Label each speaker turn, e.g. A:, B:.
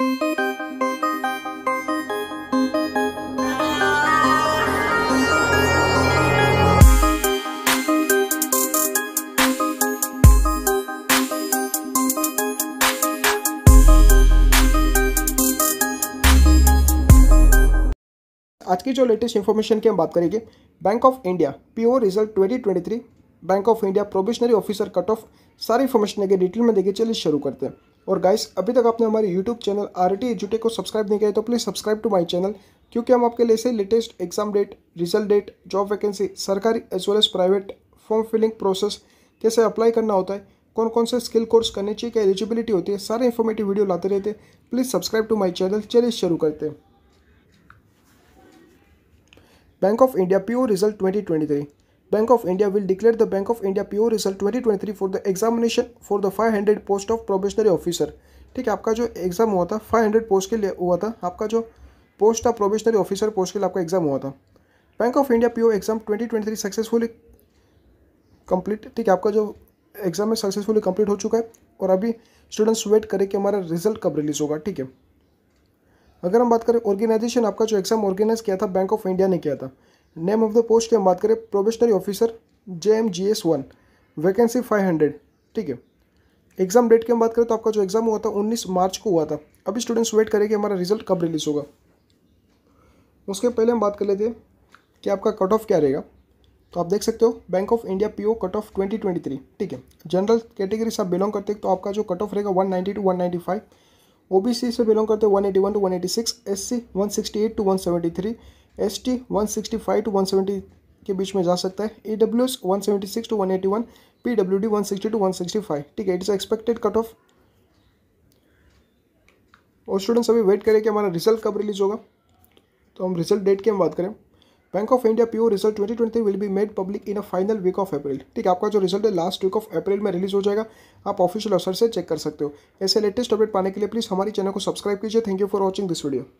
A: आज की जो लेटेस्ट इन्फॉर्मेशन की हम बात करेंगे Bank of India PO result 2023 Bank of India probationary officer cut off सारी इन्फॉर्मेशन देंगे डिटेल में देखिए चलिए शुरू करते हैं और गाइस अभी तक आपने हमारे यूट्यूब चैनल आर टी एजुटेक को सब्सक्राइब नहीं किया तो please subscribe to my channel क्योंकि हम आपके लिए से latest exam date result date job vacancy सरकारी as well as private form filling process कैसे अप्लाई करना होता है कौन कौन से स्किल कोर्स करने चाहिए क्या एलिजिबिलिटी होती है सारे इन्फॉर्मेटिव वीडियो लाते रहते हैं please subscribe to my channel चलिए शुरू करते हैं Bank of India PO result twenty Bank of India will declare the Bank of India PO result 2023 for the examination for the 500 post of probationary officer ठीक है आपका जो exam हुआ था 500 पोस्ट के लिए हुआ था आपका जो पोस्ट था प्रोबेशनरी ऑफिसर पोस्ट के लिए आपका एग्ज़ाम हुआ था Bank of India PO exam 2023 successfully complete ठीक है आपका जो एग्ज़ाम है सक्सेसफुली कंप्लीट हो चुका है और अभी स्टूडेंट्स वेट करें कि हमारा रिजल्ट कब रिलीज़ होगा ठीक है अगर हम बात करें ऑर्गेनाइजेशन आपका जो एग्ज़ाम ऑर्गेनाइज किया था बैंक ऑफ इंडिया ने किया था नेम ऑफ द पोस्ट की हम बात करें probationary officer J M G S one vacancy five hundred ठीक है एग्जाम डेट की हम बात करें तो आपका जो एग्जाम हुआ था उन्नीस मार्च को हुआ था अभी स्टूडेंट्स वेट करें कि हमारा रिजल्ट कब रिलीज होगा उसके पहले हम बात कर लेते हैं कि आपका कट ऑफ क्या रहेगा तो आप देख सकते हो Bank of India PO cut off twenty twenty three ठीक है जनरल कैटेगरी से आप बिलोंग करते हैं तो आपका जो कट ऑफ रहेगा one ninety two one ninety B OBC से बिलोंग करते हैं one eighty one two one eighty six S C one sixty eight to one seventy three S T one sixty five to one seventy के बीच में जा सकता है E W S one seventy six to one eighty one P W D one sixty two one sixty five ठीक है it is expected cut off और students अभी wait करें कि हमारा रिजल्ट कब रिलीज होगा तो हम रिजल्ट डेट की हम बात करें Bank of India PO result 2023 will be made public in a final week of April ठीक है आपका जो रिजल्ट है लास्ट वीक ऑफ अप्रैल में रिलीज हो जाएगा आप ऑफिशियल अवसर से चेक कर सकते हो ऐसे लेटेस्ट अपडेट पाने के लिए प्लीज़ हमारी चैनल को सब्सक्राइब कीजिए thank you for watching this video